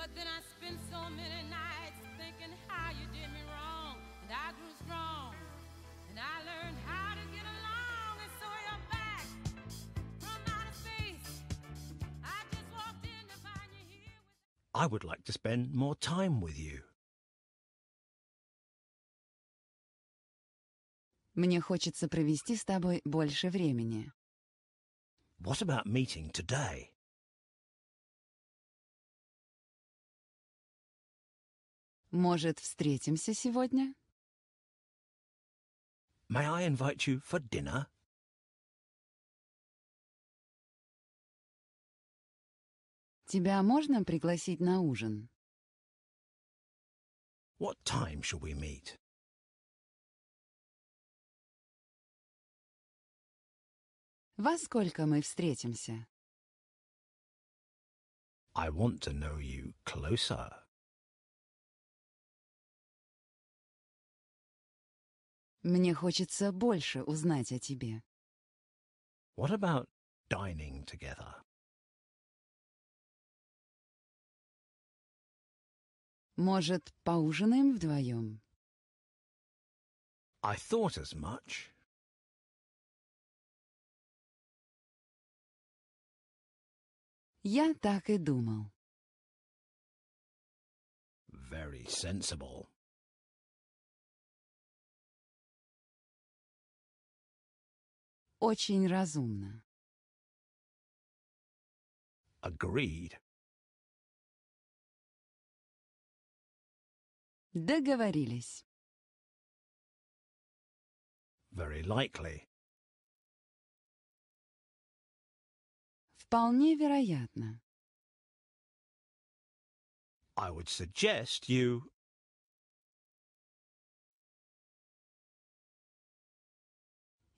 But then I spent so many nights thinking how you did me wrong. And I grew strong, and I learned how to get along. And so you're back from outer space. I just walked in to find you here. With... I would like to spend more time with you. Мне хочется провести с тобой больше времени. What about meeting today? Может, встретимся сегодня? May I invite you for dinner? Тебя можно пригласить на ужин? What time shall we meet? Во сколько мы встретимся? I want to know you closer. Мне хочется больше узнать о тебе. What about dining together? Может, поужинаем вдвоем? I thought as much. Я так и думал. Very sensible. Очень разумно. Agreed. Договорились. Very likely. Вполне вероятно. I would suggest you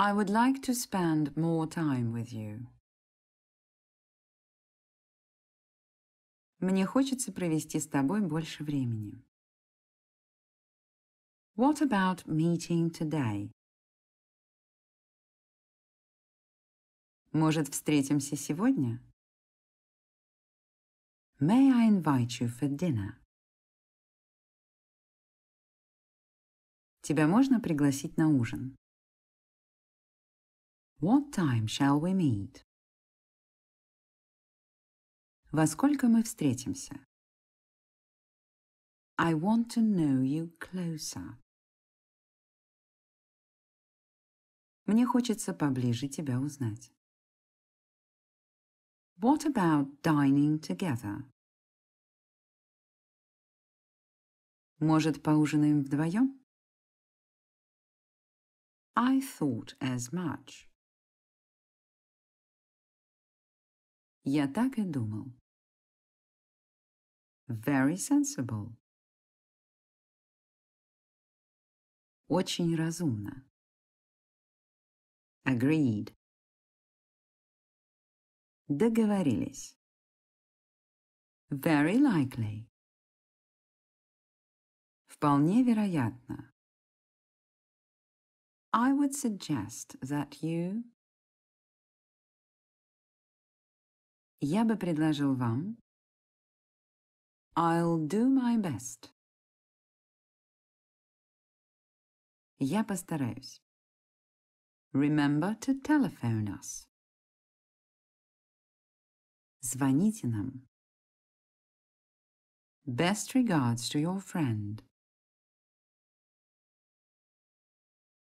I would like to spend more time with you. Мне хочется провести с тобой больше времени. What about meeting today? Может, встретимся сегодня? May I invite you for dinner? Тебя можно пригласить на ужин? What time shall we meet? Во сколько мы встретимся? I want to know you closer. Мне хочется поближе тебя узнать. What about dining together? Может, поужинаем вдвоем? I thought as much. Я так и думал. Very sensible. Очень разумно. Agreed. Договорились. Very likely. Вполне вероятно. I would suggest that you Я бы предложил вам I'll do my best. Я постараюсь. Remember to telephone us. Звоните нам. Best regards to your friend.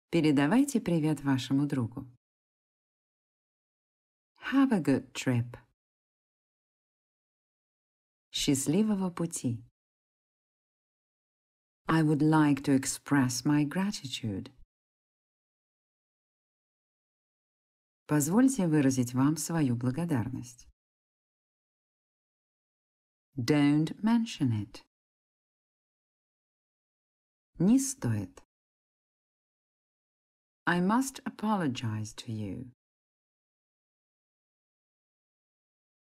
Передавайте привет вашему другу. Have a good trip. Счастливого пути. I would like to express my gratitude. Позвольте выразить вам свою благодарность. Don't mention it. Не стоит. I must apologize to you.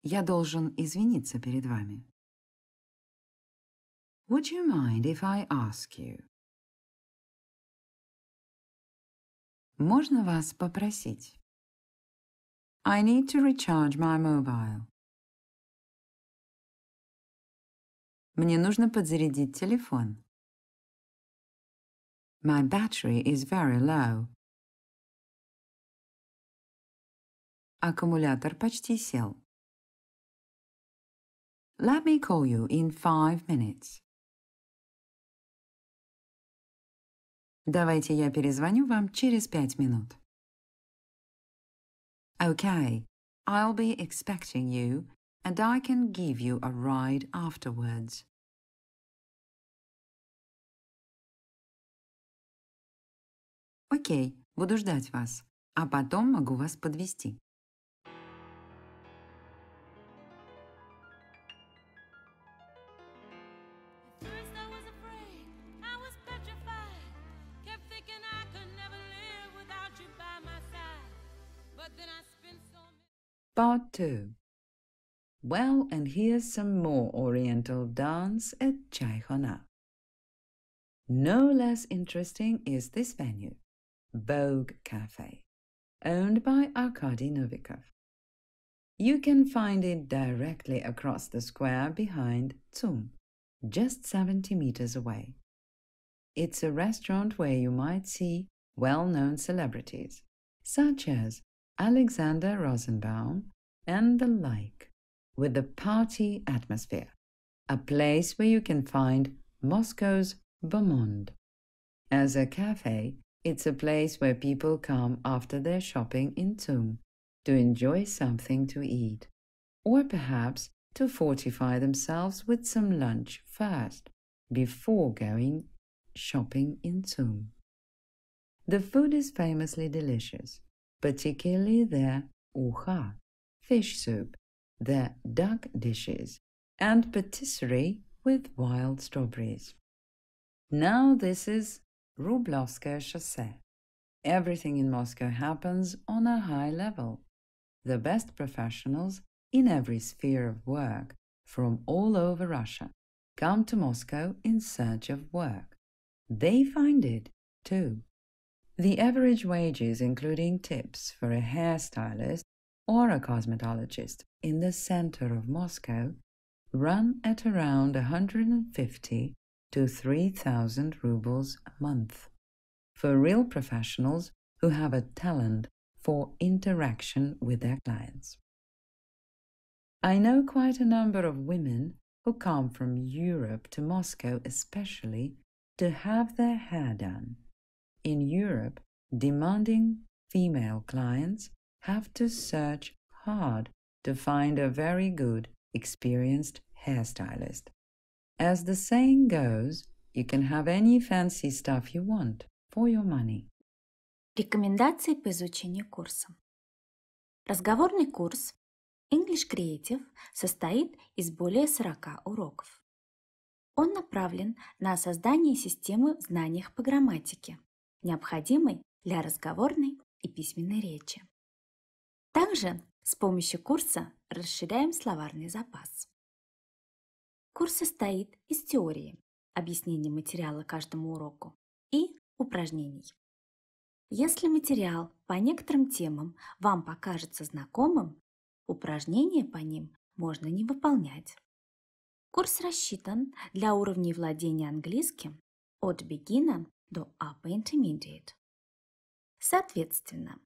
Я должен извиниться перед вами. Would you mind if I ask you? Можно вас попросить? I need to recharge my mobile. Мне нужно подзарядить телефон. My battery is very low. Аккумулятор почти сел. Let me call you in five minutes. Давайте я перезвоню вам через пять минут. Okay, I'll be expecting you and I can give you a ride afterwards. Окей, okay, буду ждать вас, а потом могу вас подвести. Part 2 Well, and here's some more Oriental dance at Chaihona. No less interesting is this venue, Vogue Cafe, owned by Arkady Novikov. You can find it directly across the square behind Tsun, just 70 meters away. It's a restaurant where you might see well known celebrities, such as Alexander Rosenbaum, and the like, with the party atmosphere, a place where you can find Moscow's Beaumont. As a cafe, it's a place where people come after their shopping in Tum to enjoy something to eat, or perhaps to fortify themselves with some lunch first before going shopping in Tum. The food is famously delicious, particularly the uha, fish soup, the duck dishes, and patisserie with wild strawberries. Now this is Rublovskaya Chaussee. Everything in Moscow happens on a high level. The best professionals in every sphere of work from all over Russia come to Moscow in search of work. They find it, too. The average wages, including tips for a hairstylist or a cosmetologist in the center of Moscow, run at around 150 to 3,000 rubles a month for real professionals who have a talent for interaction with their clients. I know quite a number of women who come from Europe to Moscow, especially to have their hair done. In Europe, demanding female clients have to search hard to find a very good, experienced hairstylist. As the saying goes, you can have any fancy stuff you want for your money. Рекомендации по изучению курса. Разговорный курс English Creative состоит из более 40 уроков. Он направлен на создание системы знаний по грамматике, необходимый для разговорной и письменной речи. Также с помощью курса расширяем словарный запас. Курс состоит из теории, объяснения материала каждому уроку и упражнений. Если материал по некоторым темам вам покажется знакомым, упражнения по ним можно не выполнять. Курс рассчитан для уровней владения английским от бегина до Upper Intermediate. Соответственно,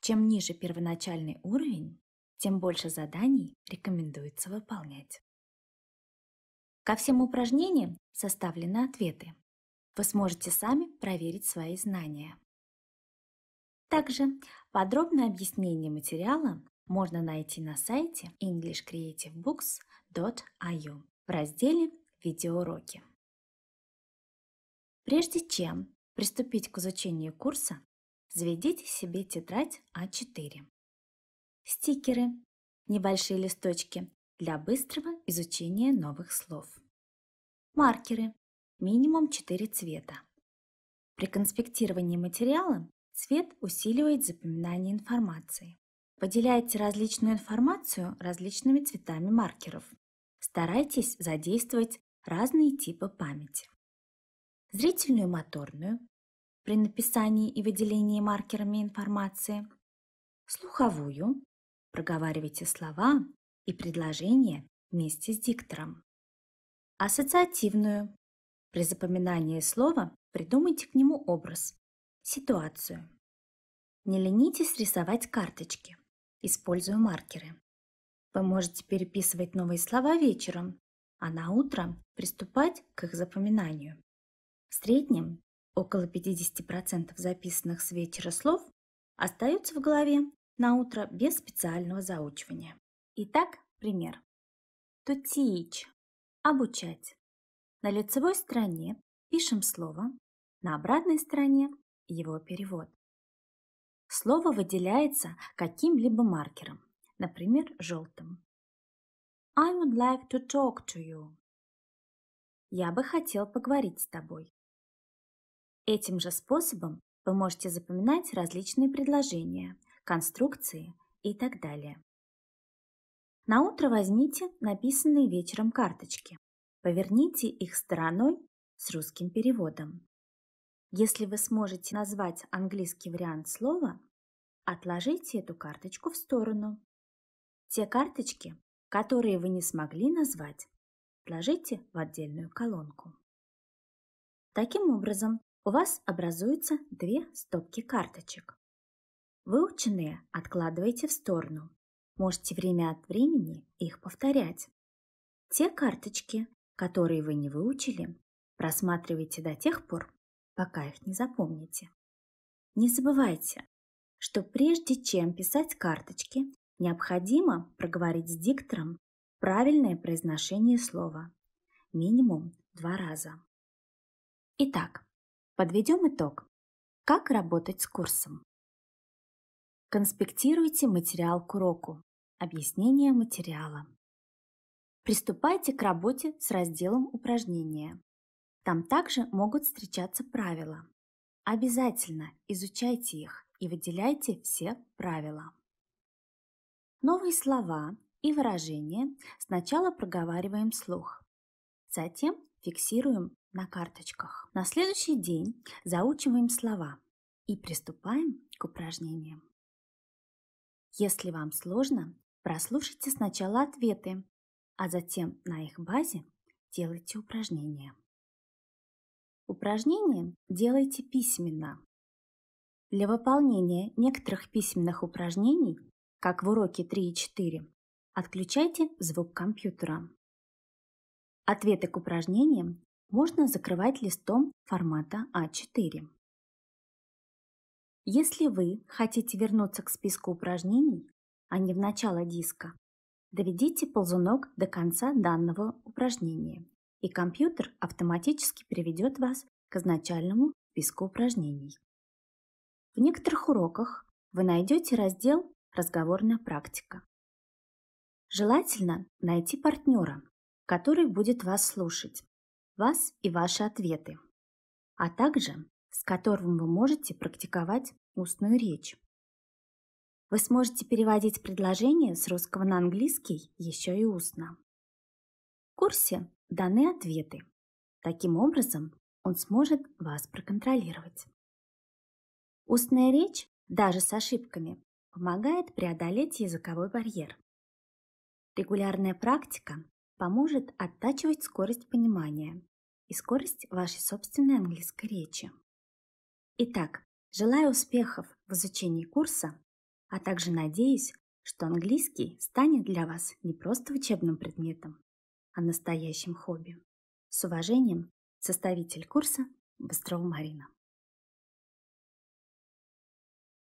чем ниже первоначальный уровень, тем больше заданий рекомендуется выполнять. Ко всем упражнениям составлены ответы. Вы сможете сами проверить свои знания. Также подробное объяснение материала можно найти на сайте englishcreativebooks.io в разделе «Видеоуроки». Прежде чем приступить к изучению курса, заведите себе тетрадь А4. Стикеры – небольшие листочки для быстрого изучения новых слов. Маркеры – минимум 4 цвета. При конспектировании материала цвет усиливает запоминание информации. Поделяйте различную информацию различными цветами маркеров. Старайтесь задействовать разные типы памяти зрительную и моторную при написании и выделении маркерами информации, слуховую, проговаривайте слова и предложения вместе с диктором, ассоциативную, при запоминании слова придумайте к нему образ, ситуацию. Не ленитесь рисовать карточки, используя маркеры. Вы можете переписывать новые слова вечером, а на утро приступать к их запоминанию. В среднем около 50% записанных с вечера слов остаются в голове на утро без специального заучивания. Итак, пример. To teach – обучать. На лицевой стороне пишем слово, на обратной стороне его перевод. Слово выделяется каким-либо маркером, например, желтым. I would like to talk to you. Я бы хотел поговорить с тобой. Этим же способом вы можете запоминать различные предложения, конструкции и так далее. На утро возьмите написанные вечером карточки. Поверните их стороной с русским переводом. Если вы сможете назвать английский вариант слова, отложите эту карточку в сторону. Те карточки, которые вы не смогли назвать, отложите в отдельную колонку. Таким образом, у вас образуются две стопки карточек. Выученные откладывайте в сторону. Можете время от времени их повторять. Те карточки, которые вы не выучили, просматривайте до тех пор, пока их не запомните. Не забывайте, что прежде чем писать карточки, необходимо проговорить с диктором правильное произношение слова минимум два раза. Итак, Подведем итог. Как работать с курсом? Конспектируйте материал к уроку. Объяснение материала. Приступайте к работе с разделом упражнения. Там также могут встречаться правила. Обязательно изучайте их и выделяйте все правила. Новые слова и выражения сначала проговариваем вслух. Затем фиксируем на карточках. На следующий день заучиваем слова и приступаем к упражнениям. Если вам сложно, прослушайте сначала ответы, а затем на их базе делайте упражнения. Упражнения делайте письменно. Для выполнения некоторых письменных упражнений, как в уроке 3 и 4, отключайте звук компьютера. Ответы к упражнениям можно закрывать листом формата А4. Если вы хотите вернуться к списку упражнений, а не в начало диска, доведите ползунок до конца данного упражнения, и компьютер автоматически приведет вас к изначальному списку упражнений. В некоторых уроках вы найдете раздел «Разговорная практика». Желательно найти партнера, который будет вас слушать, вас и ваши ответы, а также с которым вы можете практиковать устную речь. Вы сможете переводить предложения с русского на английский еще и устно. В курсе даны ответы. Таким образом, он сможет вас проконтролировать. Устная речь, даже с ошибками, помогает преодолеть языковой барьер. Регулярная практика Поможет оттачивать скорость понимания и скорость вашей собственной английской речи. Итак, желаю успехов в изучении курса, а также надеюсь, что английский станет для вас не просто учебным предметом, а настоящим хобби. С уважением, составитель курса Быстрова Марина.